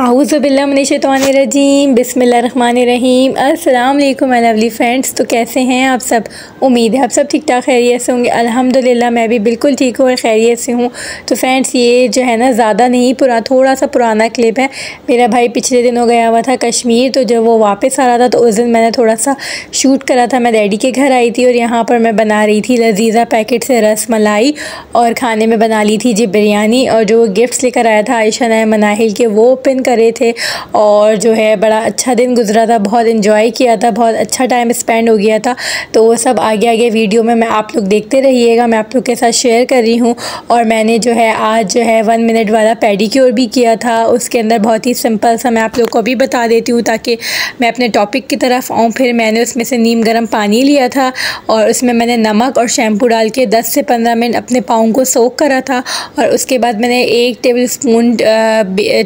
आउज़बिल्लाशतवानरजीम बिसमीम अल्लाम lovely friends तो कैसे हैं आप सब उम्मीद है आप सब ठीक ठाक खैरियत से होंगे अल्हम्दुलिल्लाह मैं भी बिल्कुल ठीक हूँ और खैरियत से हूँ तो फ्रेंड्स ये जो है ना ज़्यादा नहीं पुरा थोड़ा सा पुराना क्लिप है मेरा भाई पिछले दिनों गया हुआ था कश्मीर तो जब वो वापस आ रहा था तो उस दिन मैंने थोड़ा सा शूट करा था मैं डैडी के घर आई थी और यहाँ पर मैं बना रही थी लजीज़ा पैकेट से रस मलाई और खाने में बना ली थी जी बिरयानी और जो गिफ्ट्स लेकर आया था आयशा नए मनाहिल के वो ओपन करे थे और जो है बड़ा अच्छा दिन गुजरा था बहुत इन्जॉय किया था बहुत अच्छा टाइम स्पेंड हो गया था तो वो सब आगे आगे वीडियो में मैं आप लोग देखते रहिएगा मैं आप लोग के साथ शेयर कर रही हूँ और मैंने जो है आज जो है वन मिनट वाला पेडिक्योर भी किया था उसके अंदर बहुत ही सिंपल सा मैं आप लोग को भी बता देती हूँ ताकि मैं अपने टॉपिक की तरफ आऊँ फिर मैंने उसमें से नीम गर्म पानी लिया था और उसमें मैंने नमक और शैम्पू डाल के दस से पंद्रह मिनट अपने पाँव को सोख करा था और उसके बाद मैंने एक टेबल स्पून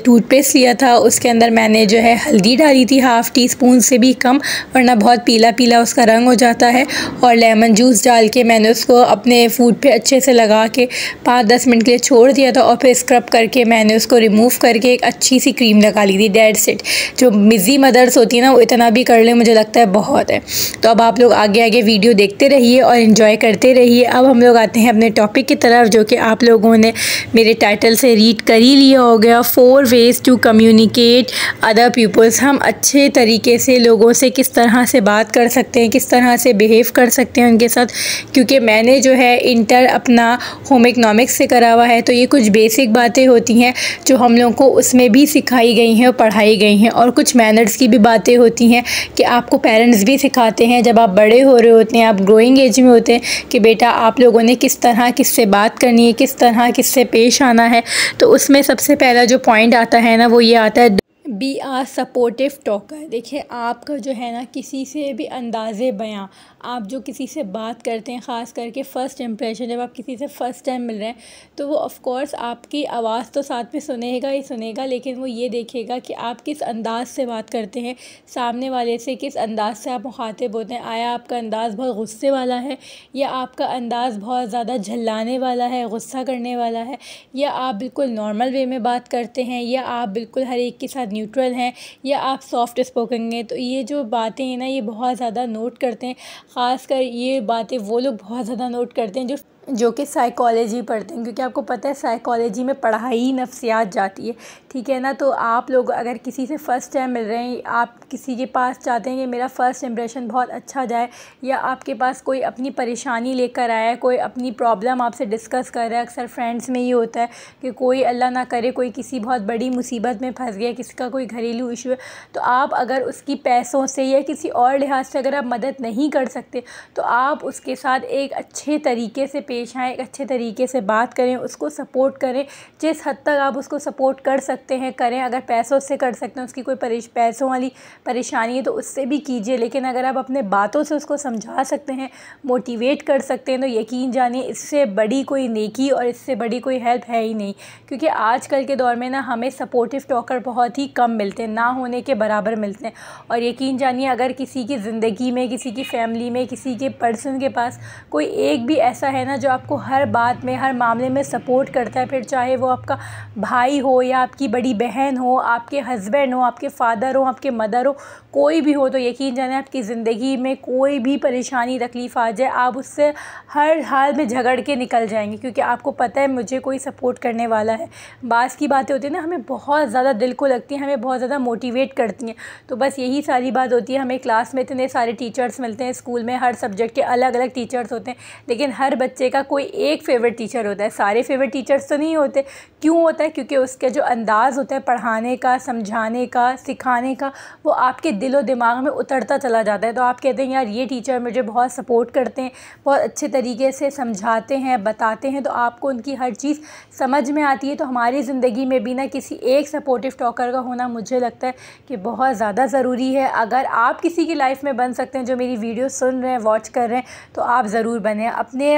टूथपेस्ट लिया लिया था उसके अंदर मैंने जो है हल्दी डाली थी हाफ़ टी स्पून से भी कम वरना बहुत पीला पीला उसका रंग हो जाता है और लेमन जूस डाल के मैंने उसको अपने फूड पे अच्छे से लगा के पाँच दस मिनट के लिए छोड़ दिया था और फिर स्क्रब करके मैंने उसको रिमूव करके एक अच्छी सी क्रीम लगा ली थी डेड सेट जो मिज़ी मदर्स होती है ना वो इतना भी कर ले मुझे लगता है बहुत है तो अब आप लोग आगे आगे वीडियो देखते रहिए और इन्जॉय करते रहिए अब हम लोग आते हैं अपने टॉपिक की तरफ जो कि आप लोगों ने मेरे टाइटल से रीड कर ही लिया हो गया four ways to come communicate other peoples हम अच्छे तरीके से लोगों से किस तरह से बात कर सकते हैं किस तरह से बिहेव कर सकते हैं उनके साथ क्योंकि मैंने जो है इंटर अपना होम इकनॉमिक्स से करा हुआ है तो ये कुछ बेसिक बातें होती हैं जो हम लोगों को उसमें भी सिखाई गई हैं और पढ़ाई गई हैं और कुछ मैनर्स की भी बातें होती हैं कि आपको पेरेंट्स भी सिखाते हैं जब आप बड़े हो रहे होते हैं आप ग्रोइंग एज में होते हैं कि बेटा आप लोगों ने किस तरह किससे बात करनी है किस तरह किससे पेश आना है तो उसमें सबसे पहला जो पॉइंट आता है ना वो ये आता है बी आ सपोर्टिव टॉकर देखिए आपका जो है ना किसी से भी अंदाज़े बयां आप जो किसी से बात करते हैं ख़ास करके फ़र्स्ट इम्प्रेशन जब आप किसी से फ़र्स्ट टाइम मिल रहे हैं तो वो ऑफ़ कोर्स आपकी आवाज़ तो साथ में सुनेगा ही सुनेगा लेकिन वो ये देखेगा कि आप किस अंदाज़ से बात करते हैं सामने वाले से किस अंदाज़ से आप मुखातिब होते हैं आया आपका अंदाज़ बहुत गुस्से वाला है या आपका अंदाज़ बहुत ज़्यादा झल्लाने वाला है गुस्सा करने वाला है या आप बिल्कुल नॉर्मल वे में बात करते हैं या आप बिल्कुल हर एक के साथ न्यू न्यूट्रल हैं या आप सॉफ्ट स्पोकन हैं तो ये जो बातें हैं ना ये बहुत ज़्यादा नोट करते हैं ख़ास कर ये बातें वो लोग बहुत ज़्यादा नोट करते हैं जो जो कि साइकोलॉजी पढ़ते हैं क्योंकि आपको पता है साइकोलॉजी में पढ़ाई नफ्सियात जाती है ठीक है ना तो आप लोग अगर किसी से फ़र्स्ट टाइम मिल रहे हैं आप किसी के पास चाहते हैं कि मेरा फ़र्स्ट इम्प्रेशन बहुत अच्छा जाए या आपके पास कोई अपनी परेशानी लेकर आया है कोई अपनी प्रॉब्लम आपसे डिस्कस कर रहा है अक्सर फ्रेंड्स में ये होता है कि कोई अल्लाह ना करे कोई किसी बहुत बड़ी मुसीबत में फंस गया किसी का कोई घरेलू इशू है तो आप अगर उसकी पैसों से या किसी और लिहाज से अगर आप मदद नहीं कर सकते तो आप उसके साथ एक अच्छे तरीके से पे पेश आए एक अच्छे तरीके से बात करें उसको सपोर्ट करें जिस हद तक आप उसको सपोर्ट कर सकते हैं करें अगर पैसों से कर सकते हैं उसकी कोई परेश पैसों वाली परेशानी है तो उससे भी कीजिए लेकिन अगर आप अपने बातों से उसको समझा सकते हैं मोटिवेट कर सकते हैं तो यकीन जानिए इससे बड़ी कोई नेकी और इससे बड़ी कोई हेल्प है ही नहीं क्योंकि आजकल के दौर में ना हमें सपोर्टिव टॉकर बहुत ही कम मिलते हैं ना होने के बराबर मिलते हैं और यकीन जानिए अगर किसी की ज़िंदगी में किसी की फैमिली में किसी के पर्सन के पास कोई एक भी ऐसा है ना जो जो आपको हर बात में हर मामले में सपोर्ट करता है फिर चाहे वो आपका भाई हो या आपकी बड़ी बहन हो आपके हस्बैंड हो आपके फादर हो आपके मदर हो कोई भी हो तो यकीन जाने आपकी ज़िंदगी में कोई भी परेशानी तकलीफ़ आ जाए आप उससे हर हाल में झगड़ के निकल जाएंगे क्योंकि आपको पता है मुझे कोई सपोर्ट करने वाला है बास की बातें होती है ना हमें बहुत ज़्यादा दिल को लगती हैं हमें बहुत ज़्यादा मोटिवेट करती हैं तो बस यही सारी बात होती है हमें क्लास में इतने सारे टीचर्स मिलते हैं स्कूल में हर सब्जेक्ट के अलग अलग टीचर्स होते हैं लेकिन हर बच्चे का का कोई एक फेवरेट टीचर होता है सारे फेवरेट टीचर्स तो नहीं होते क्यों होता है क्योंकि उसका जो अंदाज़ होता है पढ़ाने का समझाने का सिखाने का वो आपके दिलो दिमाग में उतरता चला जाता है तो आप कहते हैं यार ये टीचर मुझे बहुत सपोर्ट करते हैं बहुत अच्छे तरीके से समझाते हैं बताते हैं तो आपको उनकी हर चीज़ समझ में आती है तो हमारी ज़िंदगी में भी ना किसी एक सपोर्टिव टॉकर का होना मुझे लगता है कि बहुत ज़्यादा ज़रूरी है अगर आप किसी की लाइफ में बन सकते हैं जो मेरी वीडियो सुन रहे हैं वॉच कर रहे हैं तो आप ज़रूर बने अपने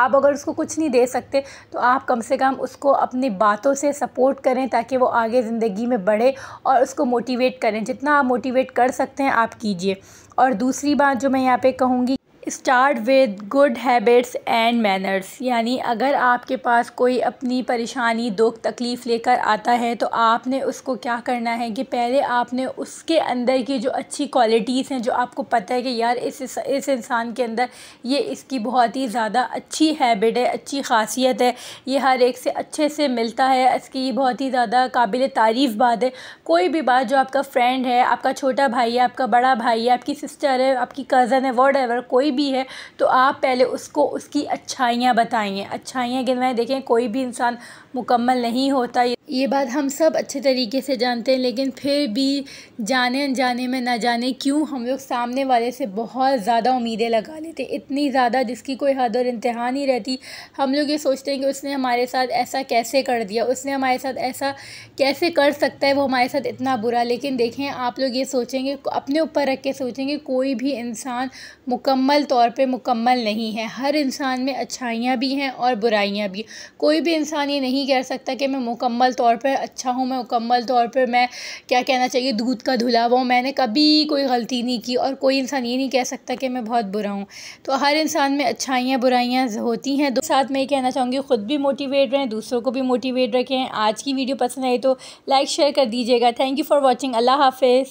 आप अगर उसको कुछ नहीं दे सकते तो आप कम से कम उसको अपनी बातों से सपोर्ट करें ताकि वो आगे ज़िंदगी में बढ़े और उसको मोटिवेट करें जितना आप मोटिवेट कर सकते हैं आप कीजिए और दूसरी बात जो मैं यहाँ पे कहूँगी start with good habits and manners यानी अगर आपके पास कोई अपनी परेशानी दुख तकलीफ़ लेकर आता है तो आपने उसको क्या करना है कि पहले आपने उसके अंदर की जो अच्छी क्वालिटीज़ हैं जो आपको पता है कि यार इस इस इंसान के अंदर ये इसकी बहुत ही ज़्यादा अच्छी हैबिट है अच्छी खासियत है ये हर एक से अच्छे से मिलता है इसकी बहुत ही ज़्यादा काबिल तारीफ़ बात है कोई भी बात जो आपका फ्रेंड है आपका छोटा भाई है आपका बड़ा भाई है आपकी सिस्टर है आपकी कज़न है वॉट कोई भी है तो आप पहले उसको उसकी अच्छाइयाँ बताइए अच्छाइयाँ गिनवाएँ देखें कोई भी इंसान मुकम्मल नहीं होता ये ये बात हम सब अच्छे तरीके से जानते हैं लेकिन फिर भी जाने अनजाने में ना जाने क्यों हम लोग सामने वाले से बहुत ज़्यादा उम्मीदें लगा लेते इतनी ज़्यादा जिसकी कोई हद और इंतहा नहीं रहती हम लोग ये सोचते हैं कि उसने हमारे साथ ऐसा कैसे कर दिया उसने हमारे साथ ऐसा कैसे कर सकता है वो हमारे साथ इतना बुरा लेकिन देखें आप लोग ये सोचेंगे अपने ऊपर रख के सोचेंगे कोई भी इंसान मुकम्मल तौर पर मुकम्मल नहीं है हर इंसान में अच्छाइयाँ भी हैं और बुराइयाँ भी कोई भी इंसान ये नहीं कह सकता कि मैं मुकम्मल मुकम्मल तौर पर अच्छा हूँ मैं मुकम्मल तौर पर मैं क्या कहना चाहिए दूध का धुला हुआ हूँ मैंने कभी कोई गलती नहीं की और कोई इंसान ये नहीं कह सकता कि मैं बहुत बुरा हूँ तो हर इंसान में अच्छाइयाँ बुराइयाँ होती हैं दो साथ में ये कहना चाहूँगी ख़ुद भी मोटिवेट रहें दूसरों को भी मोटिवेट रखें आज की वीडियो पसंद आई तो लाइक शेयर कर दीजिएगा थैंक यू फॉर वॉचिंग अल्लाह हाफिज़